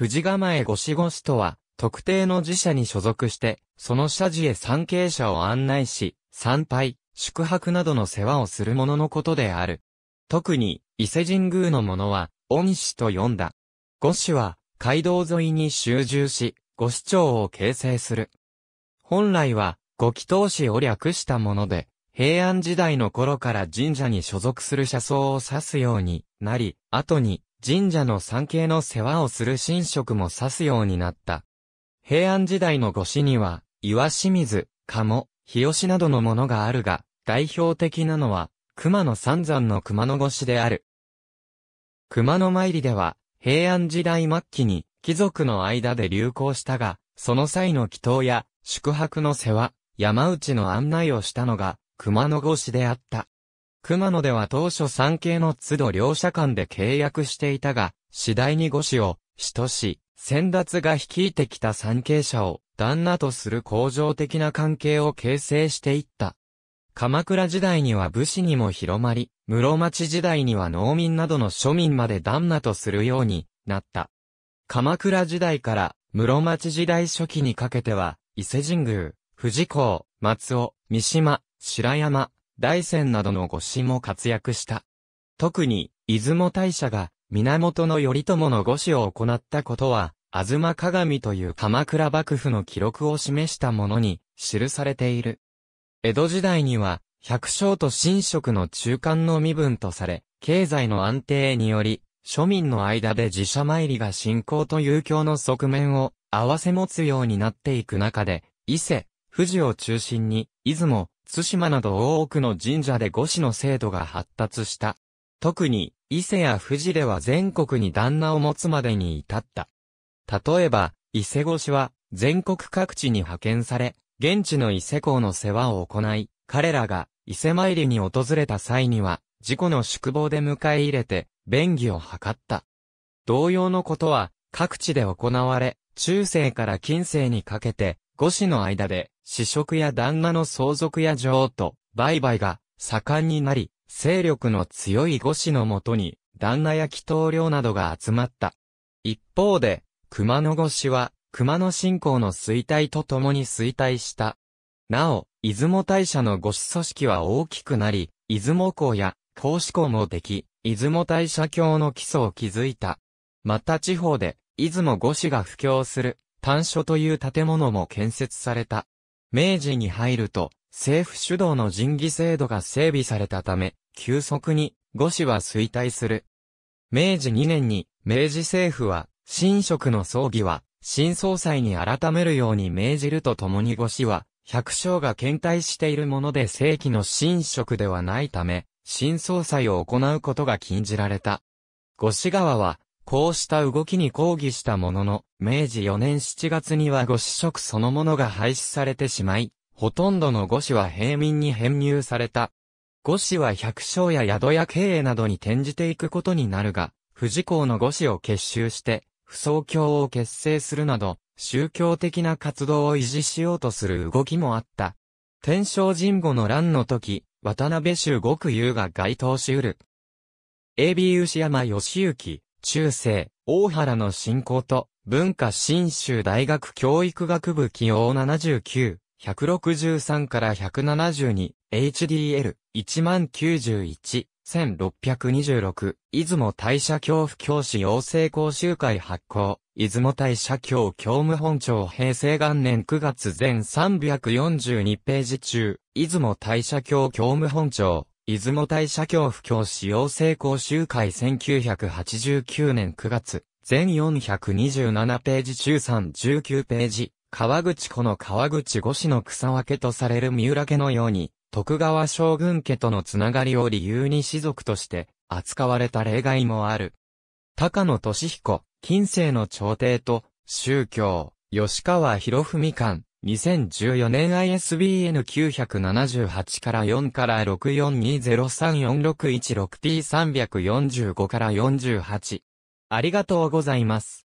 富士構えごしごしとは、特定の寺社に所属して、その社寺へ参詣者を案内し、参拝、宿泊などの世話をする者のことである。特に、伊勢神宮の者は、恩師と呼んだ。五師は、街道沿いに集中し、五市長を形成する。本来は、五祈祷師を略したもので、平安時代の頃から神社に所属する社僧を指すようになり、後に神社の参詣の世話をする神職も指すようになった。平安時代の御師には、岩清水、鴨、日吉などのものがあるが、代表的なのは、熊野三山の熊野越しである。熊野参りでは、平安時代末期に、貴族の間で流行したが、その際の祈祷や、宿泊の世話、山内の案内をしたのが、熊野越しであった。熊野では当初三経の都度両社間で契約していたが、次第に五子を、死とし、先達が率いてきた三経者を、旦那とする恒常的な関係を形成していった。鎌倉時代には武士にも広まり、室町時代には農民などの庶民まで旦那とするようになった。鎌倉時代から室町時代初期にかけては、伊勢神宮、富士港、松尾、三島、白山、大戦などの御神も活躍した。特に、出雲大社が、源頼朝の御子を行ったことは、東鏡という鎌倉幕府の記録を示したものに、記されている。江戸時代には、百姓と神職の中間の身分とされ、経済の安定により、庶民の間で寺社参りが信仰と遊興の側面を合わせ持つようになっていく中で、伊勢、富士を中心に、出雲、対馬など多くの神社で五子の制度が発達した。特に、伊勢や富士では全国に旦那を持つまでに至った。例えば、伊勢越しは、全国各地に派遣され、現地の伊勢港の世話を行い、彼らが伊勢参りに訪れた際には、事故の宿坊で迎え入れて、便宜を図った。同様のことは、各地で行われ、中世から近世にかけて、五子の間で、私職や旦那の相続や譲渡、売買が盛んになり、勢力の強い五子のもとに、旦那や祈祷領などが集まった。一方で、熊野子は、熊野信仰の衰退とともに衰退した。なお、出雲大社の五子組織は大きくなり、出雲校や、孔子校もでき、出雲大社教の基礎を築いた。また地方で、出雲五子が布教する、単所という建物も建設された。明治に入ると、政府主導の人議制度が整備されたため、急速に、五市は衰退する。明治2年に、明治政府は、新職の葬儀は、新総裁に改めるように命じるとともに五市は、百姓が検体しているもので正規の新職ではないため、新総裁を行うことが禁じられた。五市川は、こうした動きに抗議したものの、明治4年7月には五子職そのものが廃止されてしまい、ほとんどの五子は平民に編入された。五子は百姓や宿屋経営などに転じていくことになるが、富士公の五子を結集して、不相教を結成するなど、宗教的な活動を維持しようとする動きもあった。天正神後の乱の時、渡辺州極優が該当しうる。AB 牛山義行、中世、大原の信仰と、文化新州大学教育学部起用79、163から172、HDL、1091、1626、出雲大社教府教師養成講習会発行、出雲大社教教務本庁平成元年9月全342ページ中、出雲大社教教務本庁、出雲大社教布教使用成功集会1989年9月、全427ページ中3 19ページ、川口湖の川口五市の草分けとされる三浦家のように、徳川将軍家とのつながりを理由に士族として扱われた例外もある。高野俊彦、近世の朝廷と、宗教、吉川博文館、2014年 ISBN 978から4から6 4 2 0 3 4 6 1 6 t 3 4 5から48。ありがとうございます。